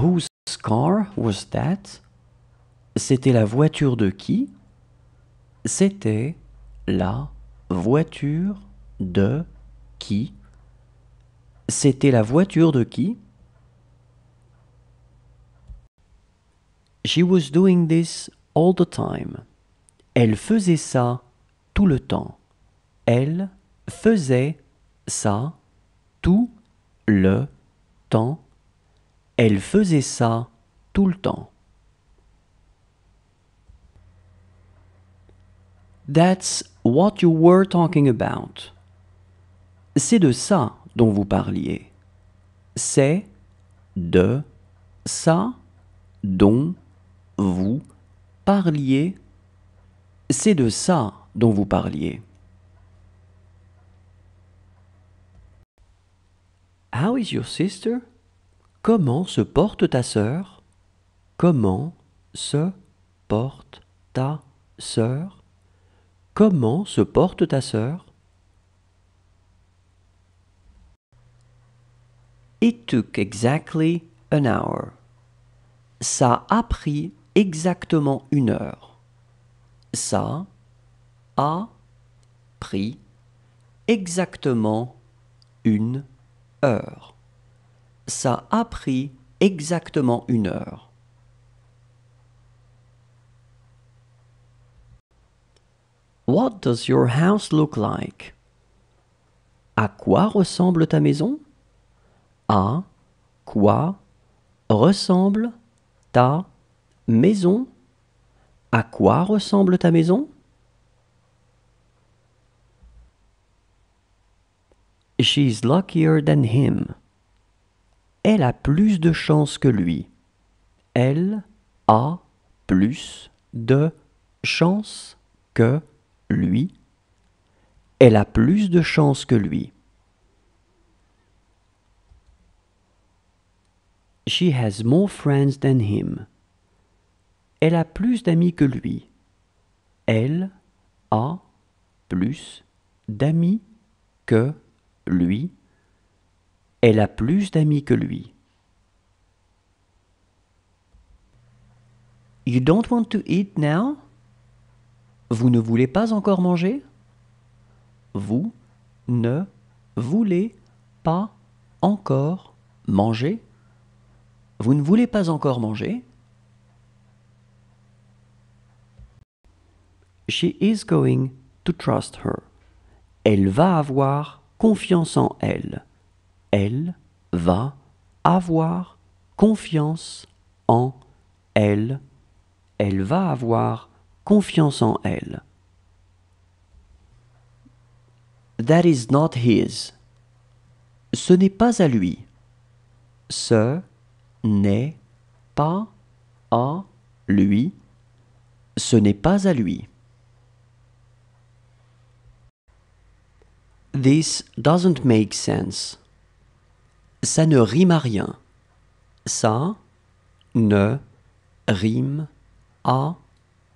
Whose car was that? C'était la voiture de qui? C'était la voiture de qui? C'était la voiture de qui? She was doing this all the time. Elle faisait ça tout le temps. Elle faisait ça tout le temps. Elle faisait ça tout le temps. That's what you were talking about. C'est de ça dont vous parliez. C'est de ça dont vous parliez. C'est de ça dont vous parliez. How is your sister? Comment se porte ta sœur Comment se porte ta sœur Comment se porte ta sœur It took exactly an hour. Ça a pris exactement une heure. Ça a pris exactement une heure ça a pris exactement une heure. What does your house look like? À quoi ressemble ta maison? À quoi ressemble ta maison? À quoi ressemble ta maison? She's luckier than him elle a plus de chance que lui. Elle a plus de chance que lui. Elle a plus de chance que lui. She has more friends than him. Elle a plus d'amis que lui. Elle a plus d'amis que lui. Elle a plus d'amis que lui. You don't want to eat now? Vous ne voulez pas encore manger? Vous ne voulez pas encore manger? Vous ne voulez pas encore manger? She is going to trust her. Elle va avoir confiance en elle elle va avoir confiance en elle. Elle va avoir confiance en elle. That is not his. Ce n'est pas à lui. Ce n'est pas à lui. Ce n'est pas à lui. This doesn't make sense ça ne rime à rien. Ça ne rime à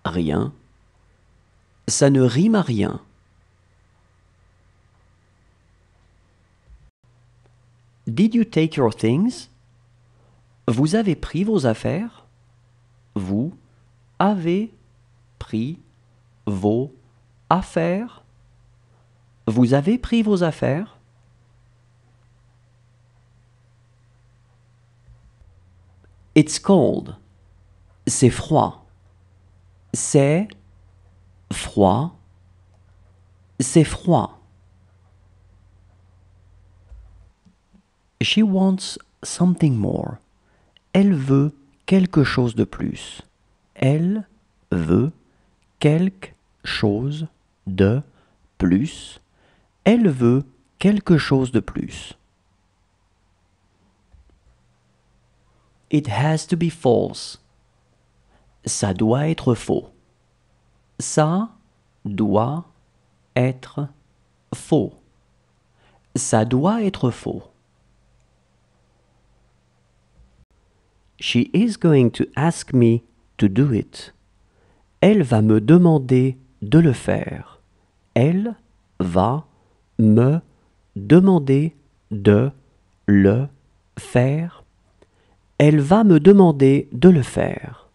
rien. Ça ne rime à rien. Did you take your things? Vous avez pris vos affaires? Vous avez pris vos affaires? Vous avez pris vos affaires? It's cold. C'est froid. C'est froid. C'est froid. She wants something more. Elle veut quelque chose de plus. Elle veut quelque chose de plus. Elle veut quelque chose de plus. It has to be false. Ça doit être faux. Ça doit être faux. Ça doit être faux. She is going to ask me to do it. Elle va me demander de le faire. Elle va me demander de le faire elle va me demander de le faire.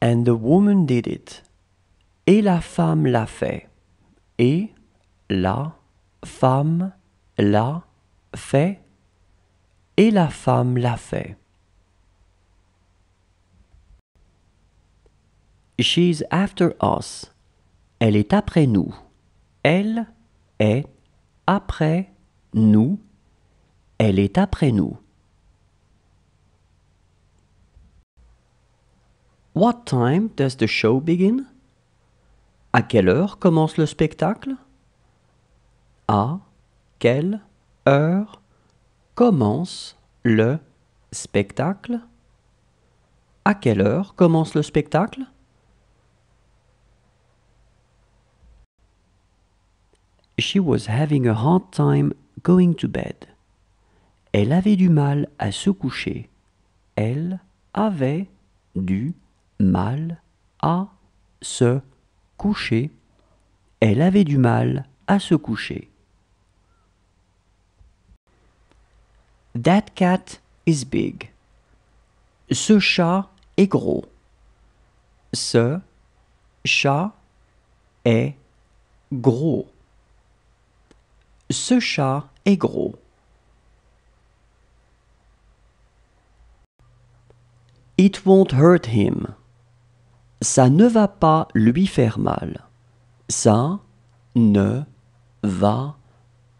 And the woman did it. Et la femme l'a fait. Et la femme l'a fait. Et la femme l'a fait. She's after us. Elle est après nous. Elle est après nous. Elle est après nous. What time does the show begin? À quelle heure commence le spectacle? À quelle heure commence le spectacle? À quelle heure commence le spectacle? She was having a hard time going to bed. Elle avait du mal à se coucher. Elle avait du mal à se coucher. Elle avait du mal à se coucher. That cat is big. Ce chat est gros. Ce chat est gros. Ce chat est gros. It won't hurt him. Ça ne va pas lui faire mal. Ça ne va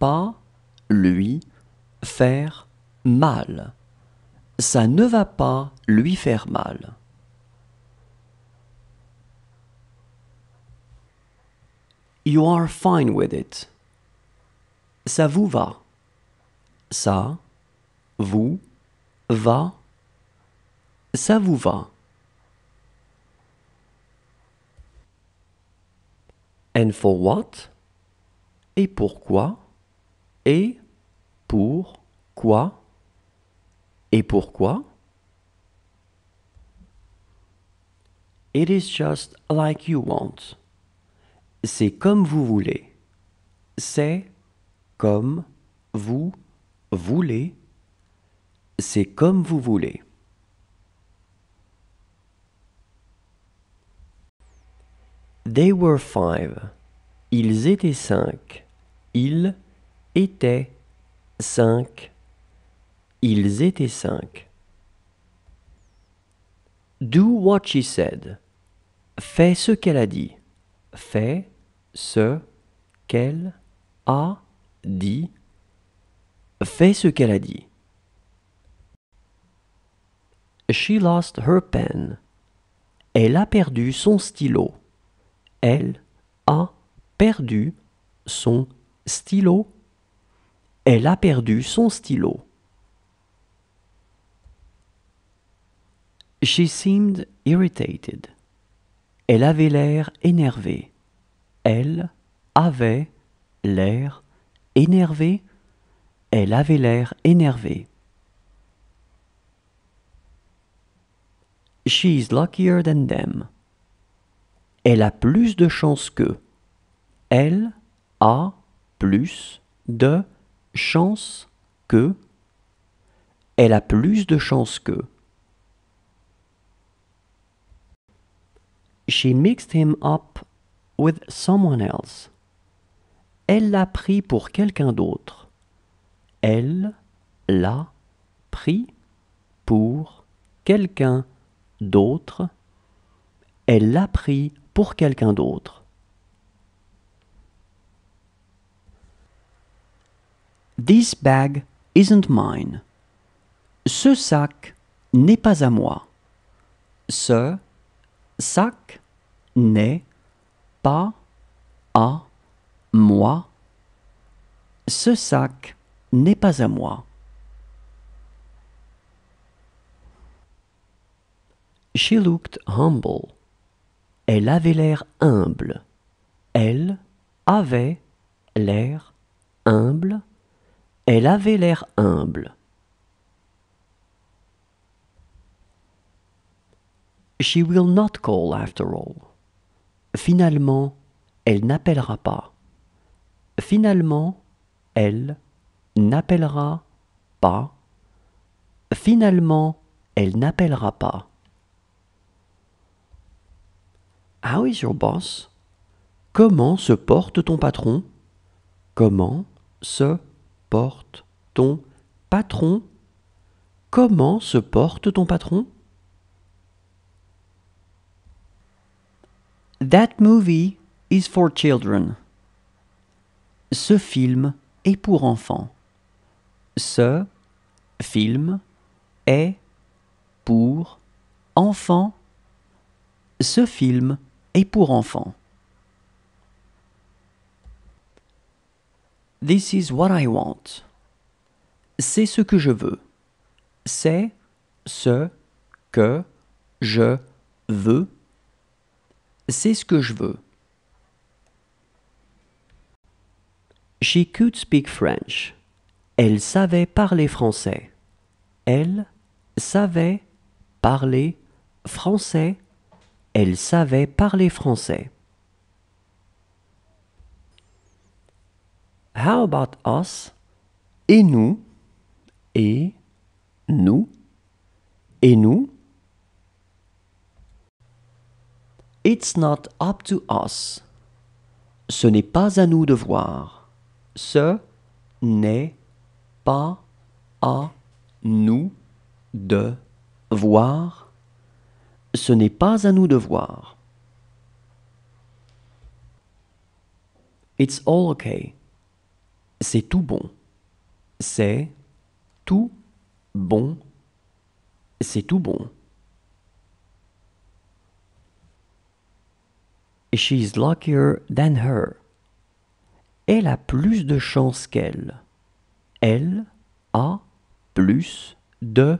pas lui faire mal. Ça ne va pas lui faire mal. You are fine with it. Ça vous va. Ça vous va ça vous va And for what Et pourquoi Et pour quoi Et pourquoi It is just like you want. C'est comme vous voulez. C'est comme vous voulez. C'est comme vous voulez. They were five. Ils étaient cinq. Ils étaient cinq. Ils étaient cinq. Do what she said. Fais ce qu'elle a dit. Fais ce qu'elle a dit. Fais ce qu'elle a dit. She lost her pen. Elle a perdu son stylo. Elle a perdu son stylo. Elle a perdu son stylo. She seemed irritated. Elle avait l'air énervée. Elle avait l'air énervée. Elle avait l'air énervée. is luckier than them elle a plus de chance que. Elle a plus de chances que. Elle a plus de chances que. She mixed him up with someone else. Elle l'a pris pour quelqu'un d'autre. Elle l'a pris pour quelqu'un d'autre. Elle l'a pris pour quelqu'un d'autre. This bag isn't mine. Ce sac n'est pas à moi. Ce sac n'est pas à moi. Ce sac n'est pas à moi. She looked humble. Elle avait l'air humble. Elle avait l'air humble. Elle avait l'air humble. She will not call after all. Finalement, elle n'appellera pas. Finalement, elle n'appellera pas. Finalement, elle n'appellera pas. How ah is your boss? Comment se porte ton patron? Comment se porte ton patron? Comment se porte ton patron? That movie is for children. Ce film est pour enfants. Ce film est pour enfants. Ce film et pour enfants. This is what I want. C'est ce que je veux. C'est ce que je veux. C'est ce que je veux. She could speak French. Elle savait parler français. Elle savait parler français elle savait parler français. How about us? Et nous? Et nous? Et nous? It's not up to us. Ce n'est pas à nous de voir. Ce n'est pas à nous de voir ce n'est pas à nous de voir. It's all okay. C'est tout bon. C'est tout bon. C'est tout bon. She's luckier than her. Elle a plus de chance qu'elle. Elle a plus de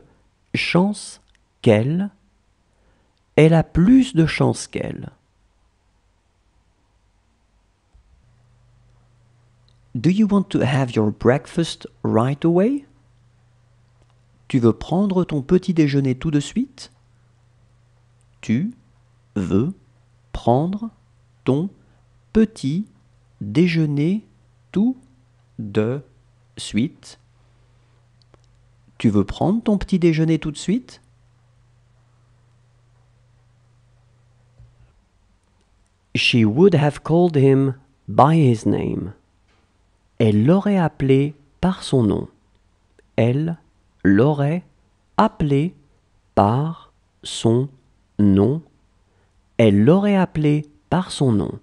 chance qu'elle elle a plus de chance qu'elle. Do you want to have your breakfast right away? Tu veux prendre ton petit déjeuner tout de suite? Tu veux prendre ton petit déjeuner tout de suite? Tu veux prendre ton petit déjeuner tout de suite? She would have called him by his name. Elle l'aurait appelé par son nom. Elle l'aurait appelé par son nom. Elle l'aurait appelé par son nom.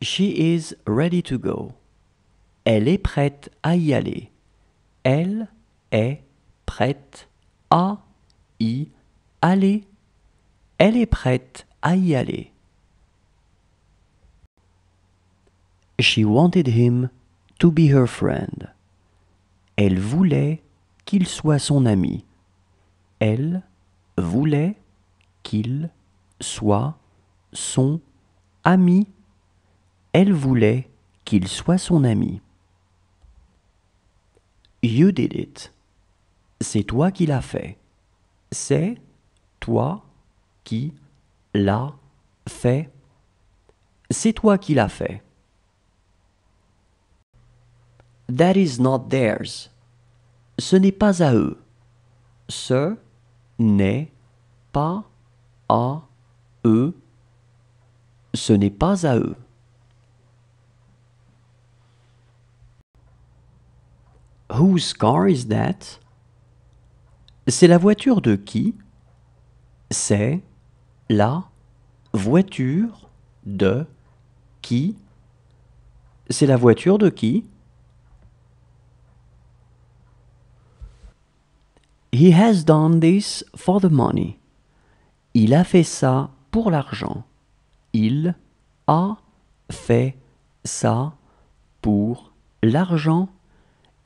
She is ready to go. Elle est prête à y aller. Elle est prête à y aller. Elle est prête à y aller. She wanted him to be her friend. Elle voulait qu'il soit son ami. Elle voulait qu'il soit son ami. Elle voulait qu'il soit son ami. You did it. C'est toi qui l'as fait. C'est toi qui l'a fait C'est toi qui l'a fait. That is not theirs. Ce n'est pas à eux. Ce n'est pas à eux. Ce n'est pas à eux. Whose car is that? C'est la voiture de qui? C'est la voiture de qui C'est la voiture de qui He has done this for the money. Il a fait ça pour l'argent. Il a fait ça pour l'argent.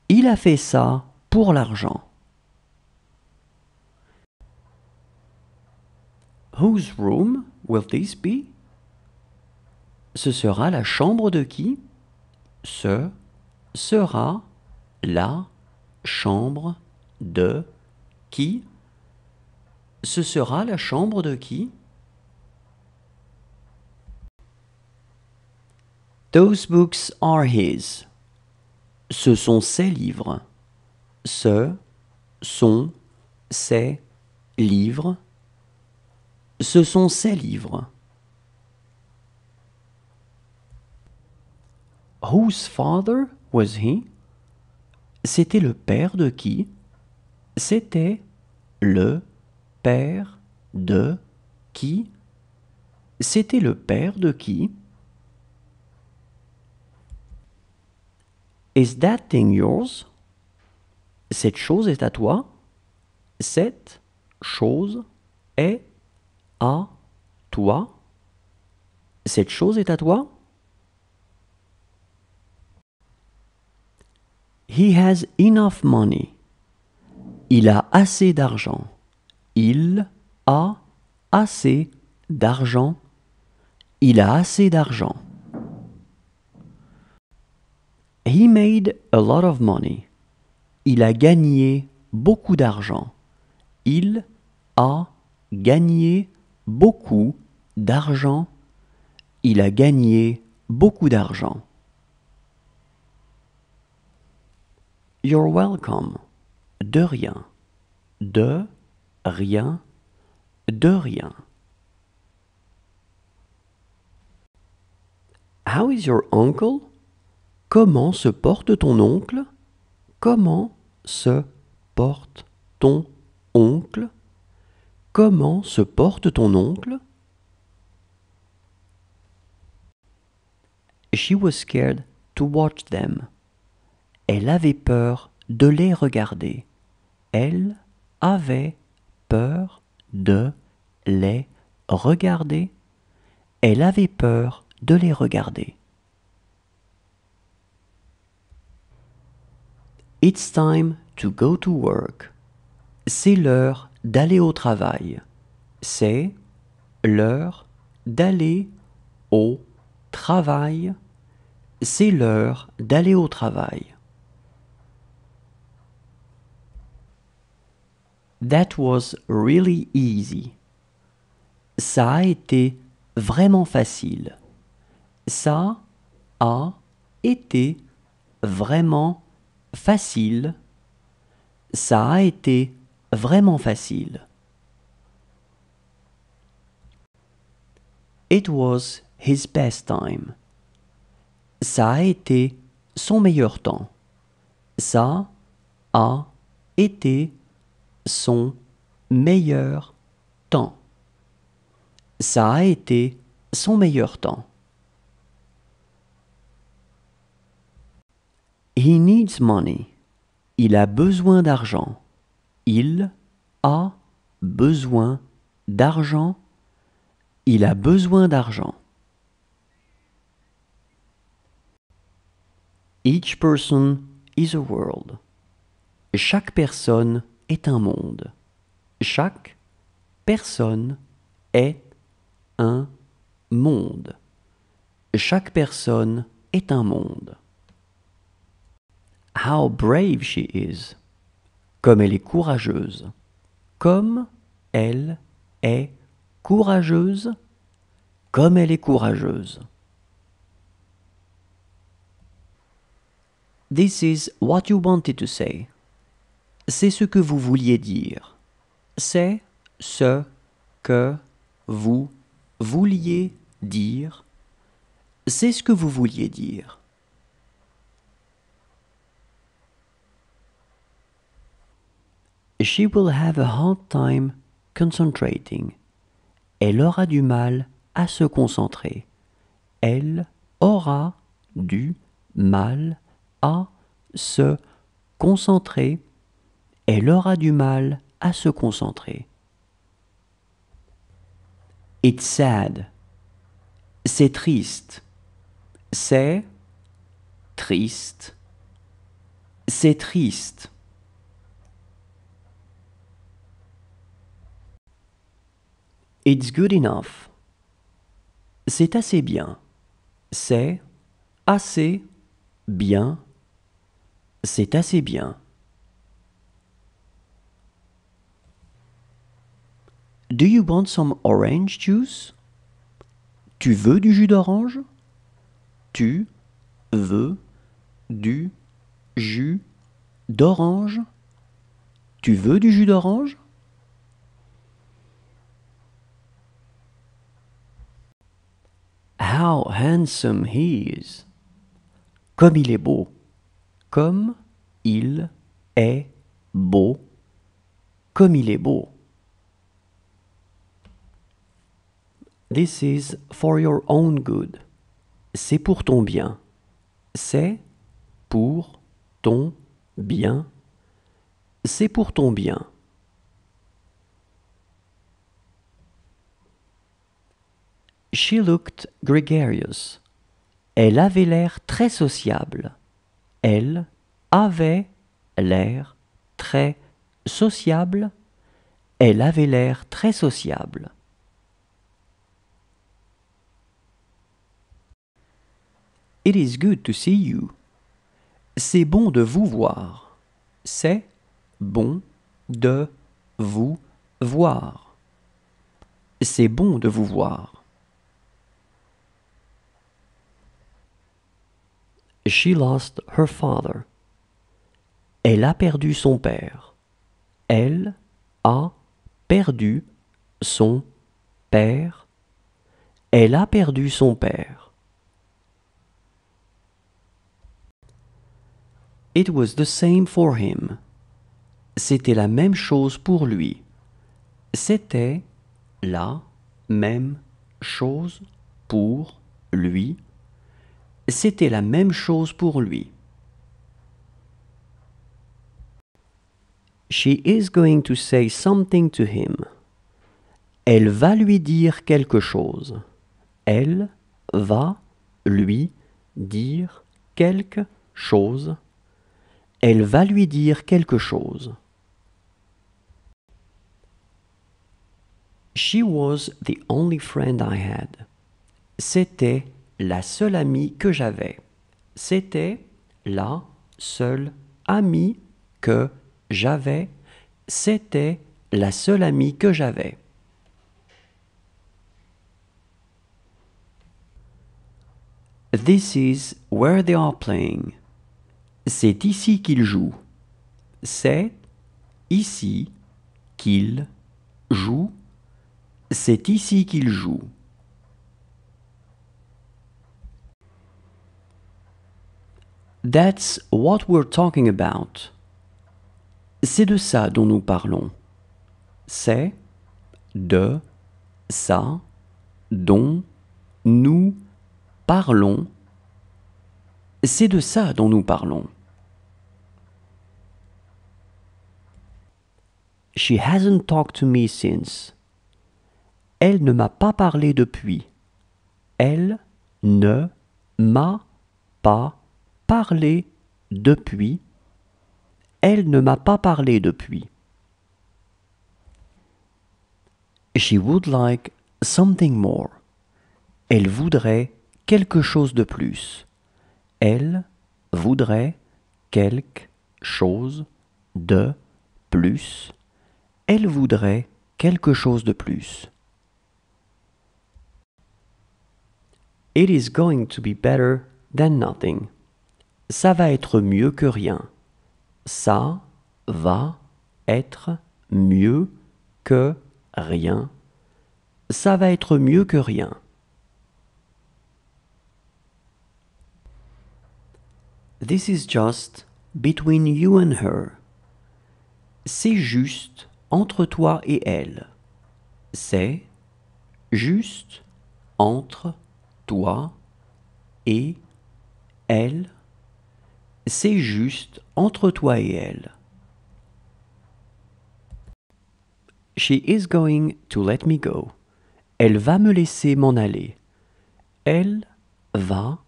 Il a fait ça pour l'argent. Whose room will this be? Ce sera la chambre de qui? Ce sera la chambre de qui? Ce sera la chambre de qui? Those books are his. Ce sont ses livres. Ce sont ses livres. Ce sont ses livres. Whose father was he? C'était le père de qui? C'était le père de qui? C'était le père de qui? Is that thing yours? Cette chose est à toi? Cette chose est à toi Cette chose est à toi He has enough money. Il a assez d'argent. Il a assez d'argent. Il a assez d'argent. He made a lot of money. Il a gagné beaucoup d'argent. Il a gagné beaucoup d'argent. Il a gagné beaucoup d'argent. You're welcome. De rien. De rien. De rien. How is your uncle? Comment se porte ton oncle? Comment se porte ton oncle? Comment se porte ton oncle? She was scared to watch them. Elle avait peur de les regarder. Elle avait peur de les regarder. Elle avait peur de les regarder. It's time to go to work. C'est l'heure d'aller au travail. C'est l'heure d'aller au travail. C'est l'heure d'aller au travail. That was really easy. Ça a été vraiment facile. Ça a été vraiment facile. Ça a été vraiment facile. It was his best time. Ça a été son meilleur temps. Ça a été son meilleur temps. Ça a été son meilleur temps. He needs money. Il a besoin d'argent. Il a besoin d'argent. Il a besoin d'argent. Each person is a world. Chaque personne est un monde. Chaque personne est un monde. Chaque personne est un monde. How brave she is comme elle est courageuse. Comme elle est courageuse. Comme elle est courageuse. This is what you wanted to say. C'est ce que vous vouliez dire. C'est ce que vous vouliez dire. C'est ce que vous vouliez dire. She will have a hard time concentrating. Elle aura du mal à se concentrer. Elle aura du mal à se concentrer. Elle aura du mal à se concentrer. It's sad. C'est triste. C'est triste. C'est triste. It's good enough. C'est assez bien. C'est assez bien. C'est assez bien. Do you want some orange juice? Tu veux du jus d'orange? Tu veux du jus d'orange? Tu veux du jus d'orange? How handsome he is. Comme il est beau. Comme il est beau. Comme il est beau. This is for your own good. C'est pour ton bien. C'est pour ton bien. C'est pour ton bien. She looked gregarious. Elle avait l'air très sociable. Elle avait l'air très sociable. Elle avait l'air très sociable. It is good to see you. C'est bon de vous voir. C'est bon de vous voir. C'est bon de vous voir. She lost her father. Elle a perdu son père. Elle a perdu son père. Elle a perdu son père. It was the same for him. C'était la même chose pour lui. C'était la même chose pour lui c'était la même chose pour lui. She is going to say something to him. Elle va lui dire quelque chose. Elle va lui dire quelque chose. Elle va lui dire quelque chose. She was the only friend I had. C'était la seule amie que j'avais. C'était la seule amie que j'avais. C'était la seule amie que j'avais. This is where they are playing. C'est ici qu'ils jouent. C'est ici qu'ils jouent. C'est ici qu'ils jouent. That's what we're talking about. C'est de ça dont nous parlons. C'est de ça dont nous parlons. C'est de ça dont nous parlons. She hasn't talked to me since. Elle ne m'a pas parlé depuis. Elle ne m'a pas Parler depuis. Elle ne m'a pas parlé depuis. She would like something more. Elle voudrait quelque chose de plus. Elle voudrait quelque chose de plus. Elle voudrait quelque chose de plus. It is going to be better than nothing ça va être mieux que rien. Ça va être mieux que rien. Ça va être mieux que rien. This is just between you and her. C'est juste entre toi et elle. C'est juste entre toi et elle c'est juste entre toi et elle. She is going to let me go. Elle va me laisser m'en aller. Elle va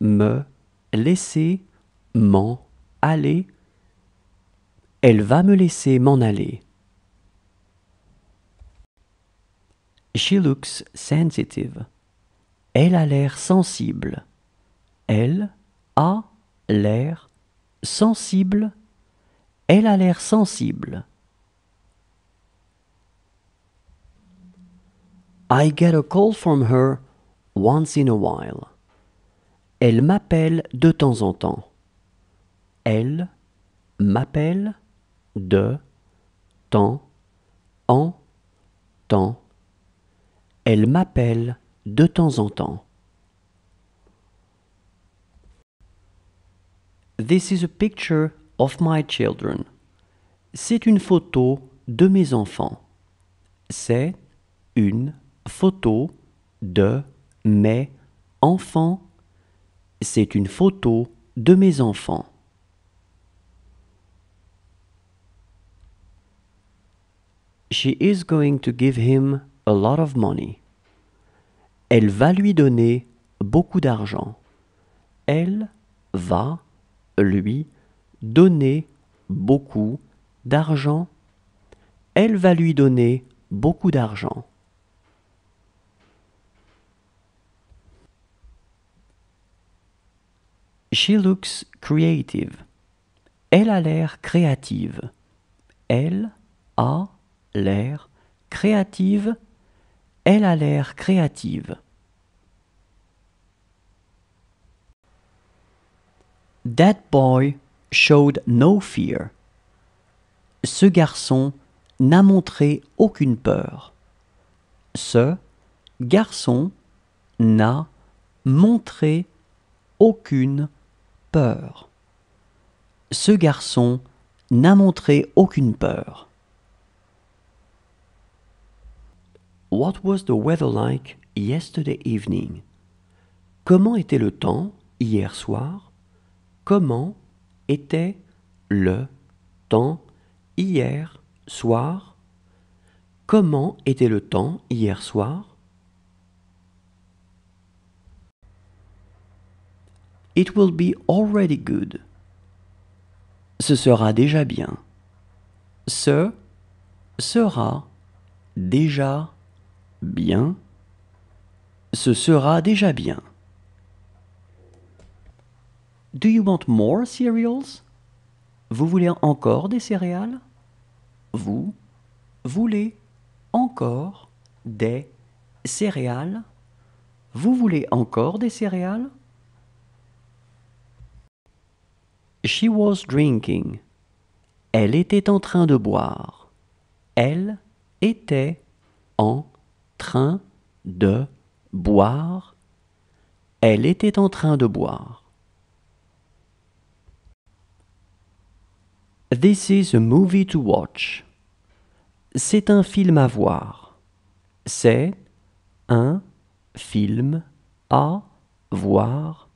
me laisser m'en aller. Elle va me laisser m'en aller. She looks sensitive. Elle a l'air sensible. Elle a l'air sensible, elle a l'air sensible. I get a call from her once in a while. Elle m'appelle de temps en temps. Elle m'appelle de temps en temps. Elle m'appelle de temps en temps. This is a picture of my children. C'est une photo de mes enfants. C'est une photo de mes enfants. C'est une photo de mes enfants. She is going to give him a lot of money. Elle va lui donner beaucoup d'argent. Elle va lui donner beaucoup d'argent. Elle va lui donner beaucoup d'argent. She looks creative. Elle a l'air créative. Elle a l'air créative. Elle a l'air créative. That boy showed no fear. Ce garçon n'a montré aucune peur. Ce garçon n'a montré aucune peur. Ce garçon n'a montré aucune peur. What was the weather like yesterday evening? Comment était le temps hier soir? Comment était le temps hier soir Comment était le temps hier soir It will be already good. Ce sera déjà bien. Ce sera déjà bien. Ce sera déjà bien. Do you want more cereals? Vous voulez encore des céréales? Vous voulez encore des céréales? She was drinking. Elle était en train de boire. Elle était en train de boire. Elle était en train de boire. This is a movie to watch. C'est un film à voir. C'est un film à voir.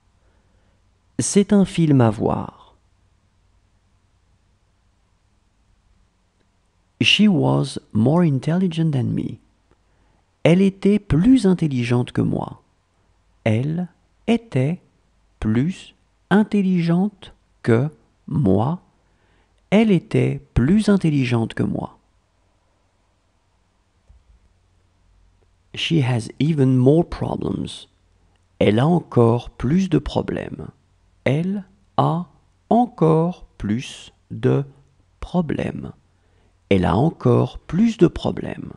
C'est un film à voir. She was more intelligent than me. Elle était plus intelligente que moi. Elle était plus intelligente que moi. Elle était plus intelligente que moi. She has even more problems. Elle a encore plus de problèmes. Elle a encore plus de problèmes. Elle a encore plus de problèmes.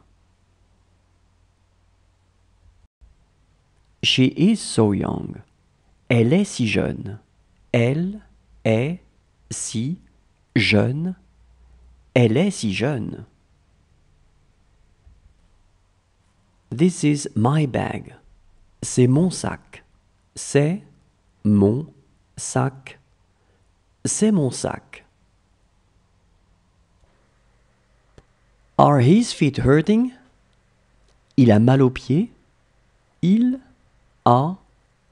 She is so young. Elle est si jeune. Elle est si jeune, elle est si jeune. This is my bag. C'est mon sac. C'est mon sac. C'est mon sac. Are his feet hurting? Il a mal aux pieds. Il a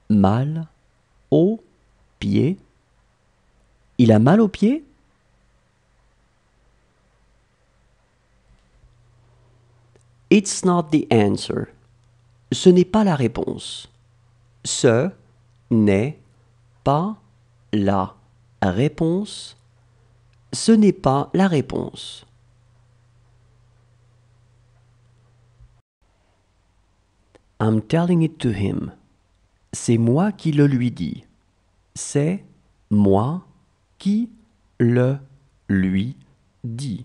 mal aux pieds. Il a mal aux pieds? It's not the answer. Ce n'est pas la réponse. Ce n'est pas la réponse. Ce n'est pas la réponse. I'm telling it to him. C'est moi qui le lui dis. C'est moi qui le lui dis.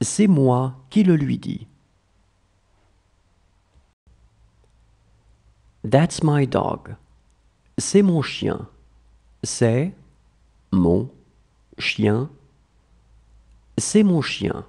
C'est moi qui le lui dis. That's my dog. C'est mon chien. C'est mon chien. C'est mon chien.